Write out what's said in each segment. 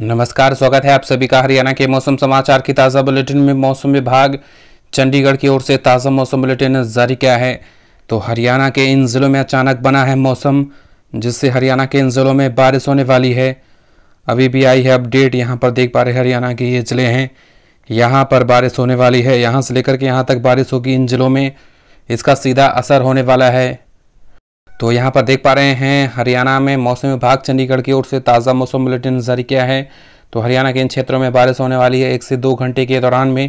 नमस्कार स्वागत है आप सभी का हरियाणा के मौसम समाचार की ताज़ा बुलेटिन में मौसम विभाग चंडीगढ़ की ओर से ताज़ा मौसम बुलेटिन जारी किया है तो हरियाणा के इन ज़िलों में अचानक बना है मौसम जिससे हरियाणा के इन ज़िलों में बारिश होने वाली है अभी भी आई है अपडेट यहाँ पर देख पा रहे हरियाणा के ये ज़िले हैं यहाँ पर बारिश होने वाली है यहाँ से लेकर के यहाँ तक बारिश होगी इन ज़िलों में इसका सीधा असर होने वाला है तो यहाँ पर देख पा रहे हैं हरियाणा में मौसम विभाग चंडीगढ़ की ओर से ताज़ा मौसम बुलेटिन जारी किया है तो हरियाणा के इन क्षेत्रों में बारिश होने वाली है एक से दो घंटे के दौरान में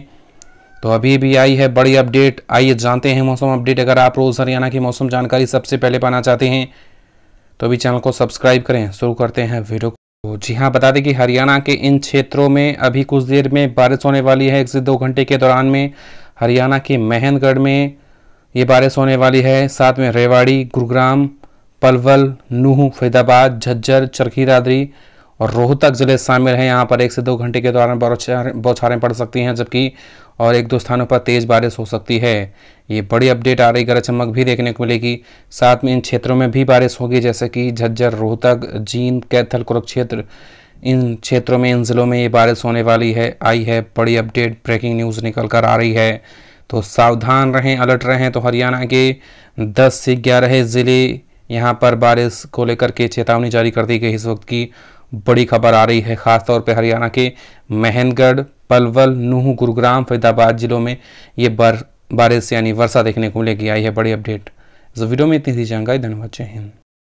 तो अभी भी आई है बड़ी अपडेट आइए जानते हैं मौसम अपडेट अगर आप रोज़ हरियाणा की मौसम जानकारी सबसे पहले पाना चाहते हैं तो अभी चैनल को सब्सक्राइब करें शुरू करते हैं वीडियो को जी हाँ बता दें कि हरियाणा के इन क्षेत्रों में अभी कुछ देर में बारिश होने वाली है एक से दो घंटे के दौरान में हरियाणा के मेहनगढ़ में ये बारिश होने वाली है साथ में रेवाड़ी गुरुग्राम पलवल नूह फरीदाबाद झज्जर चरखी दादरी और रोहतक ज़िले शामिल हैं यहाँ पर एक से दो घंटे के दौरान बौछारें पड़ सकती हैं जबकि और एक दो स्थानों पर तेज़ बारिश हो सकती है ये बड़ी अपडेट आ रही गरज चमक भी देखने को मिलेगी साथ में इन क्षेत्रों में भी बारिश होगी जैसे कि झज्जर रोहतक जींद कैथल कुरुक्षेत्र इन क्षेत्रों में इन ज़िलों में ये बारिश होने वाली है आई है बड़ी अपडेट ब्रेकिंग न्यूज़ निकल कर आ रही है तो सावधान रहें अलर्ट रहें तो हरियाणा के 10 से 11 ज़िले यहाँ पर बारिश को लेकर के चेतावनी जारी कर दी गई इस वक्त की बड़ी खबर आ रही है ख़ासतौर पर हरियाणा के महनगढ़ पलवल नूह गुरुग्राम फरीदाबाद ज़िलों में ये बर बारिश यानी वर्षा देखने को लेकर आई है बड़ी अपडेट इस वीडियो में इतनी सी जानकारी धन्यवाद जय हिंद